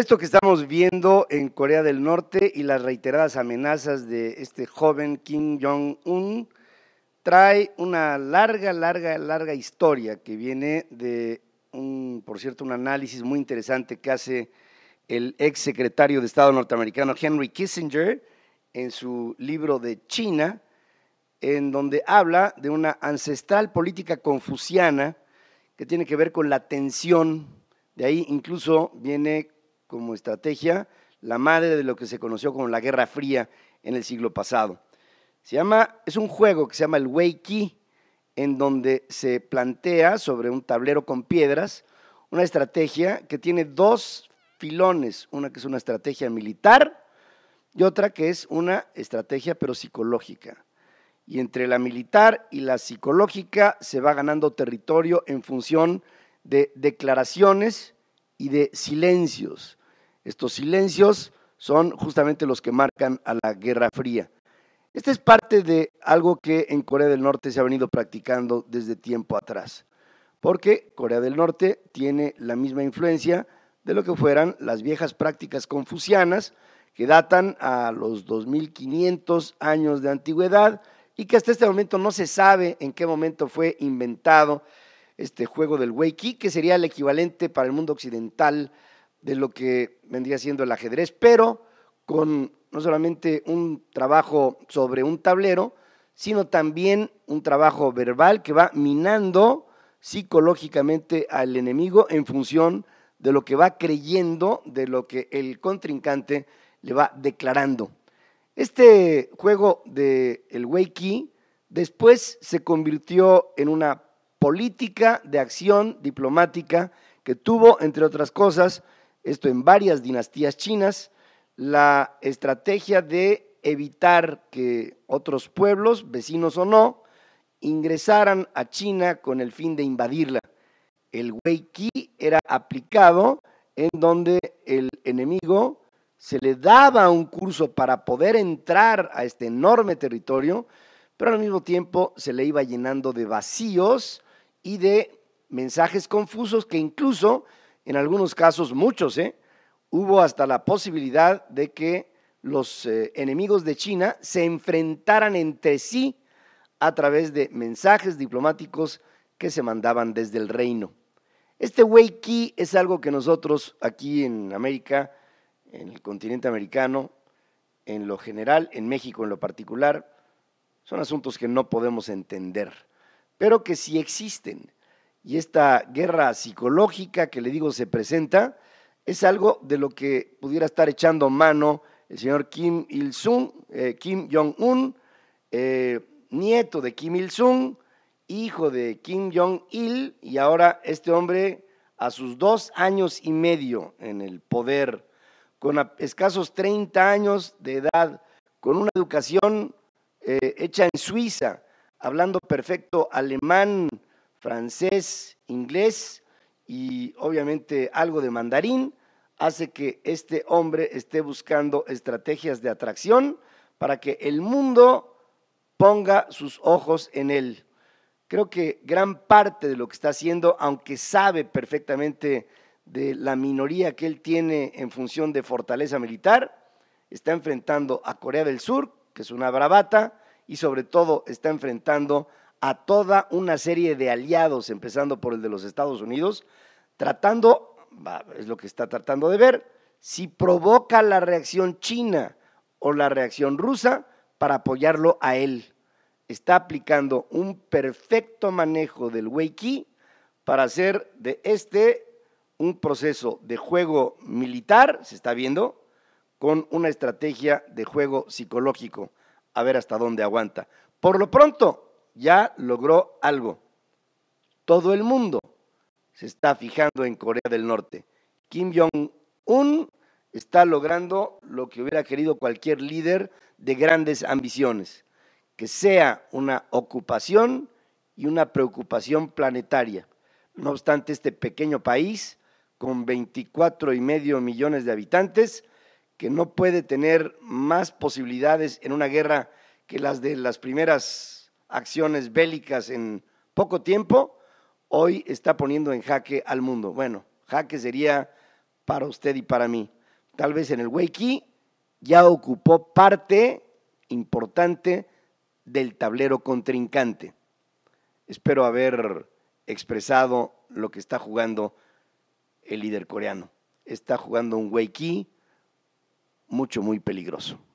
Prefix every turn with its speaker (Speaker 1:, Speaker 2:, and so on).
Speaker 1: Esto que estamos viendo en Corea del Norte y las reiteradas amenazas de este joven Kim Jong-un trae una larga, larga, larga historia que viene de, un, por cierto, un análisis muy interesante que hace el ex secretario de Estado norteamericano Henry Kissinger en su libro de China, en donde habla de una ancestral política confuciana que tiene que ver con la tensión. De ahí incluso viene como estrategia la madre de lo que se conoció como la Guerra Fría en el siglo pasado. Se llama, es un juego que se llama el Wei en donde se plantea sobre un tablero con piedras una estrategia que tiene dos filones, una que es una estrategia militar y otra que es una estrategia pero psicológica. Y entre la militar y la psicológica se va ganando territorio en función de declaraciones y de silencios. Estos silencios son justamente los que marcan a la Guerra Fría. Esta es parte de algo que en Corea del Norte se ha venido practicando desde tiempo atrás, porque Corea del Norte tiene la misma influencia de lo que fueran las viejas prácticas confucianas que datan a los 2500 años de antigüedad y que hasta este momento no se sabe en qué momento fue inventado este juego del Wei que sería el equivalente para el mundo occidental de lo que vendría siendo el ajedrez, pero con no solamente un trabajo sobre un tablero, sino también un trabajo verbal que va minando psicológicamente al enemigo en función de lo que va creyendo, de lo que el contrincante le va declarando. Este juego del el Weiki después se convirtió en una política de acción diplomática que tuvo, entre otras cosas, esto en varias dinastías chinas, la estrategia de evitar que otros pueblos, vecinos o no, ingresaran a China con el fin de invadirla. El Wei Qi era aplicado en donde el enemigo se le daba un curso para poder entrar a este enorme territorio, pero al mismo tiempo se le iba llenando de vacíos y de mensajes confusos que incluso en algunos casos muchos, ¿eh? hubo hasta la posibilidad de que los eh, enemigos de China se enfrentaran entre sí a través de mensajes diplomáticos que se mandaban desde el reino. Este Wei es algo que nosotros aquí en América, en el continente americano, en lo general, en México en lo particular, son asuntos que no podemos entender, pero que sí existen y esta guerra psicológica que le digo se presenta, es algo de lo que pudiera estar echando mano el señor Kim Il-sung, eh, Kim Jong-un, eh, nieto de Kim Il-sung, hijo de Kim Jong-il, y ahora este hombre a sus dos años y medio en el poder, con escasos 30 años de edad, con una educación eh, hecha en Suiza, hablando perfecto alemán, francés, inglés y obviamente algo de mandarín, hace que este hombre esté buscando estrategias de atracción para que el mundo ponga sus ojos en él. Creo que gran parte de lo que está haciendo, aunque sabe perfectamente de la minoría que él tiene en función de fortaleza militar, está enfrentando a Corea del Sur, que es una bravata, y sobre todo está enfrentando a toda una serie de aliados, empezando por el de los Estados Unidos, tratando, es lo que está tratando de ver, si provoca la reacción china o la reacción rusa para apoyarlo a él. Está aplicando un perfecto manejo del Weiqi para hacer de este un proceso de juego militar, se está viendo, con una estrategia de juego psicológico. A ver hasta dónde aguanta. Por lo pronto, ya logró algo. Todo el mundo se está fijando en Corea del Norte. Kim Jong-un está logrando lo que hubiera querido cualquier líder de grandes ambiciones, que sea una ocupación y una preocupación planetaria. No obstante, este pequeño país, con 24 y medio millones de habitantes, que no puede tener más posibilidades en una guerra que las de las primeras acciones bélicas en poco tiempo, hoy está poniendo en jaque al mundo. Bueno, jaque sería para usted y para mí. Tal vez en el Wiki ya ocupó parte importante del tablero contrincante. Espero haber expresado lo que está jugando el líder coreano. Está jugando un Wiki mucho, muy peligroso.